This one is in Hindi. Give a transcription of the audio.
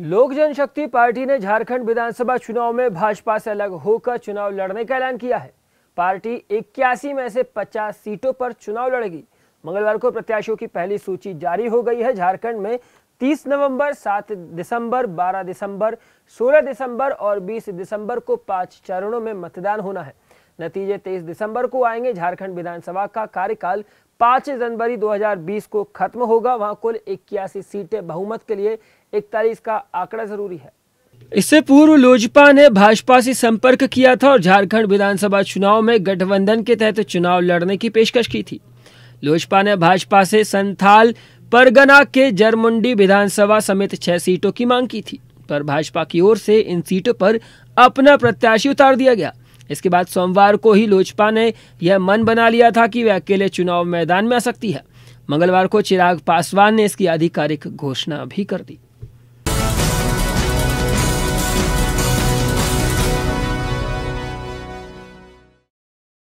लोक जनशक्ति पार्टी ने झारखंड विधानसभा चुनाव में भाजपा से अलग होकर चुनाव लड़ने का ऐलान किया है पार्टी इक्यासी में से 50 सीटों पर चुनाव लड़ेगी मंगलवार को प्रत्याशियों की पहली सूची जारी हो गई है झारखंड में 30 नवंबर 7 दिसंबर 12 दिसंबर 16 दिसंबर और 20 दिसंबर को पांच चरणों में मतदान होना है नतीजे 23 दिसंबर को आएंगे झारखंड विधानसभा का कार्यकाल 5 जनवरी 2020 को खत्म होगा वहां कुल इक्यासी सीटें बहुमत के लिए इकतालीस का आंकड़ा जरूरी है इससे पूर्व लोजपा ने भाजपा से संपर्क किया था और झारखंड विधानसभा चुनाव में गठबंधन के तहत चुनाव लड़ने की पेशकश की थी लोजपा ने भाजपा से संथाल परगना के जरमुंडी विधानसभा समेत छह सीटों की मांग की थी पर भाजपा की ओर से इन सीटों पर अपना प्रत्याशी उतार दिया गया इसके बाद सोमवार को ही लोजपा ने यह मन बना लिया था कि वह अकेले चुनाव मैदान में आ सकती है मंगलवार को चिराग पासवान ने इसकी आधिकारिक घोषणा भी कर दी